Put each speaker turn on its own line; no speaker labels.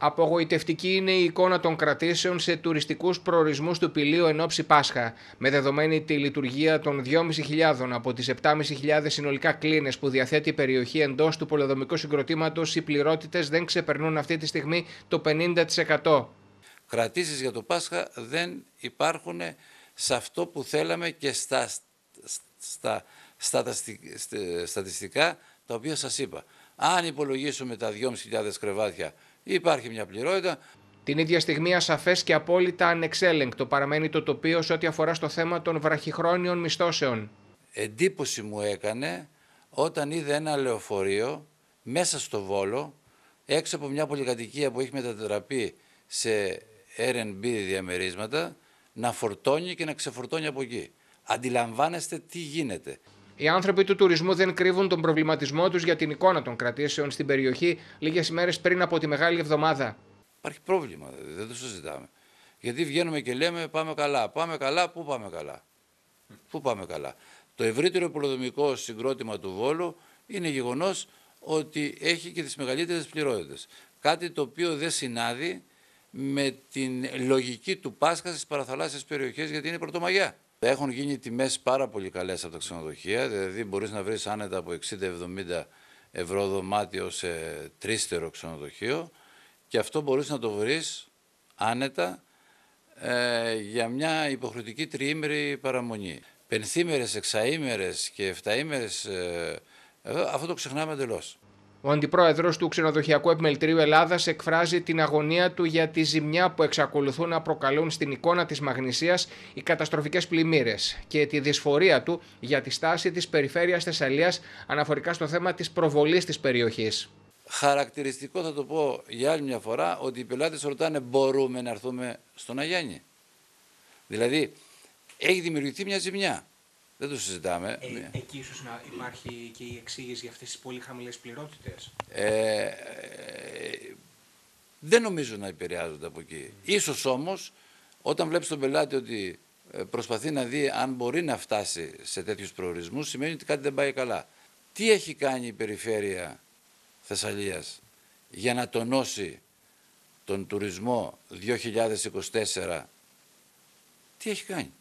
Απογοητευτική είναι η εικόνα των κρατήσεων σε τουριστικούς προορισμούς του Πηλίου εν ώψη Πάσχα, με δεδομένη τη λειτουργία των 2.500 από τις 7.500 συνολικά κλίνες που διαθέτει η περιοχή εντός του πολεοδομικού συγκροτήματος, οι πληρότητες δεν ξεπερνούν αυτή τη στιγμή το 50%.
Κρατήσεις για το Πάσχα δεν υπάρχουν σε αυτό που θέλαμε και στα στατιστικά τα οποία σας είπα. Αν υπολογίσουμε τα 2.500 κρεβάτια, υπάρχει μια πληρότητα. Την ίδια στιγμή ασαφές και απόλυτα
ανεξέλεγκτο παραμένει το τοπίο σε ό,τι αφορά στο θέμα των βραχυχρόνιων μισθώσεων. Εντύπωση
μου έκανε όταν είδε ένα λεωφορείο μέσα στο Βόλο, έξω από μια πολυκατοικία που έχει μετατραπεί σε R&B διαμερίσματα, να φορτώνει και να ξεφορτώνει από εκεί. Αντιλαμβάνεστε τι γίνεται.
Οι άνθρωποι του τουρισμού δεν κρύβουν τον προβληματισμό τους για την εικόνα
των κρατήσεων στην περιοχή λίγες ημέρες πριν από τη μεγάλη εβδομάδα. Υπάρχει πρόβλημα, δεν το συζητάμε. Γιατί βγαίνουμε και λέμε πάμε καλά, πάμε καλά, πού πάμε καλά. Πού πάμε καλά. Το ευρύτερο προδομικό συγκρότημα του Βόλου είναι γεγονός ότι έχει και τις μεγαλύτερες πληρότητες. Κάτι το οποίο δεν συνάδει με την λογική του Πάσχα στις παραθαλάσσιες περιοχές γιατί είναι πρωτομαγιά. Έχουν γίνει τιμές πάρα πολύ καλές από τα ξενοδοχεία, δηλαδή μπορείς να βρεις άνετα από 60-70 ευρώ δωμάτιο σε τρίστερο ξενοδοχείο και αυτό μπορείς να το βρεις άνετα ε, για μια υποχρεωτική τριήμερη παραμονή. Πενθήμερες, εξαήμερες και εφταήμερες. Ε, ε, αυτό το ξεχνάμε εντελώς.
Ο αντιπρόεδρος του Ξενοδοχειακού Επιμελητηρίου Ελλάδας εκφράζει την αγωνία του για τη ζημιά που εξακολουθούν να προκαλούν στην εικόνα της μαγνησίας οι καταστροφικές πλημμύρες και τη δυσφορία του για τη στάση της
περιφέρειας Θεσσαλίας αναφορικά στο θέμα της προβολής της περιοχής. Χαρακτηριστικό θα το πω για άλλη μια φορά ότι οι πελάτες ρωτάνε μπορούμε να έρθουμε στον Αγιάννη. Δηλαδή έχει δημιουργηθεί μια ζημιά. Δεν το συζητάμε. Ε, ναι.
Εκεί ίσως να υπάρχει και η εξήγηση για αυτές τις πολύ χαμηλές πληρότητες.
Ε, ε, δεν νομίζω να επηρεάζονται από εκεί. Mm. Ίσως όμως όταν βλέπεις τον πελάτη ότι ε, προσπαθεί να δει αν μπορεί να φτάσει σε τέτοιους προορισμούς σημαίνει ότι κάτι δεν πάει καλά. Τι έχει κάνει η περιφέρεια Θεσσαλίας για να τονώσει τον τουρισμό 2024 τι έχει κάνει.